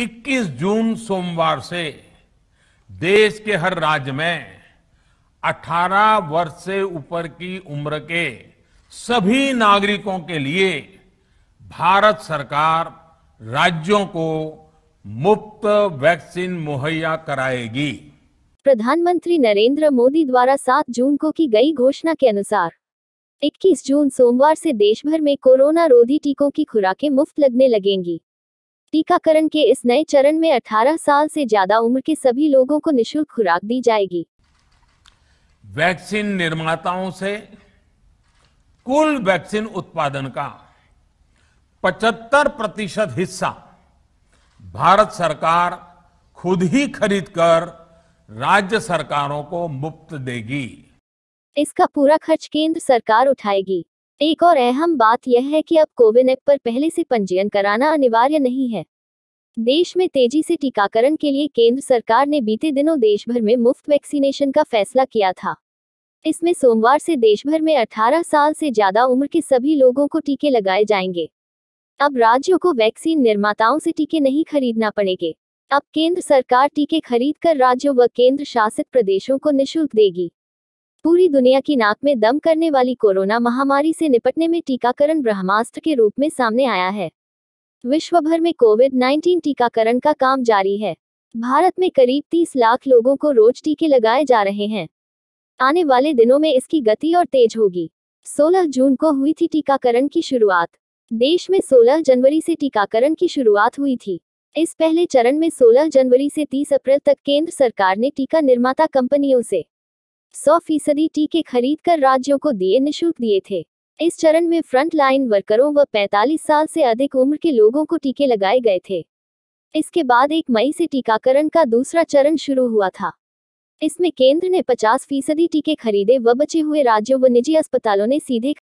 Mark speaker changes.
Speaker 1: 21 जून सोमवार से देश के हर राज्य में 18 वर्ष से ऊपर की उम्र के सभी नागरिकों के लिए भारत सरकार राज्यों को मुफ्त वैक्सीन मुहैया कराएगी
Speaker 2: प्रधानमंत्री नरेंद्र मोदी द्वारा 7 जून को की गई घोषणा के अनुसार 21 जून सोमवार से भर में कोरोना रोधी टीकों की खुराकें मुफ्त लगने लगेंगी टीकाकरण के इस नए चरण में 18 साल से ज्यादा उम्र के सभी लोगों को निशुल्क खुराक दी जाएगी
Speaker 1: वैक्सीन निर्माताओं से कुल वैक्सीन उत्पादन का 75 प्रतिशत हिस्सा भारत सरकार खुद ही खरीद कर राज्य सरकारों को मुफ्त देगी
Speaker 2: इसका पूरा खर्च केंद्र सरकार उठाएगी एक और अहम बात यह है कि अब कोविन ऐप पर पहले से पंजीयन कराना अनिवार्य नहीं है देश में तेजी से टीकाकरण के लिए केंद्र सरकार ने बीते दिनों देश भर में मुफ्त वैक्सीनेशन का फैसला किया था इसमें सोमवार से देश भर में 18 साल से ज्यादा उम्र के सभी लोगों को टीके लगाए जाएंगे अब राज्यों को वैक्सीन निर्माताओं से टीके नहीं खरीदना पड़ेंगे अब केंद्र सरकार टीके खरीद कर राज्यों व केंद्र शासित प्रदेशों को निशुल्क देगी पूरी दुनिया की नाक में दम करने वाली कोरोना महामारी से निपटने में टीकाकरण ब्रह्मास्त्र के रूप में सामने आया है विश्व भर में कोविड 19 टीकाकरण का काम जारी है भारत में करीब 30 लाख लोगों को रोज टीके लगाए जा रहे हैं आने वाले दिनों में इसकी गति और तेज होगी 16 जून को हुई थी टीकाकरण की शुरुआत देश में 16 जनवरी से टीकाकरण की शुरुआत हुई थी इस पहले चरण में 16 जनवरी से 30 अप्रैल तक केंद्र सरकार ने टीका निर्माता कंपनियों से सौ फीसदी टीके खरीद कर राज्यों को दिए निशुल्क दिए थे इस चरण में फ्रंट लाइन वर्करों व 45 साल से अधिक उम्र के लोगों को टीके लगाए गए थे इसके बाद एक मई से टीकाकरण का दूसरा चरण शुरू हुआ था इसमें केंद्र ने 50 फीसदी टीके खरीदे व बचे हुए राज्यों व निजी अस्पतालों ने सीधे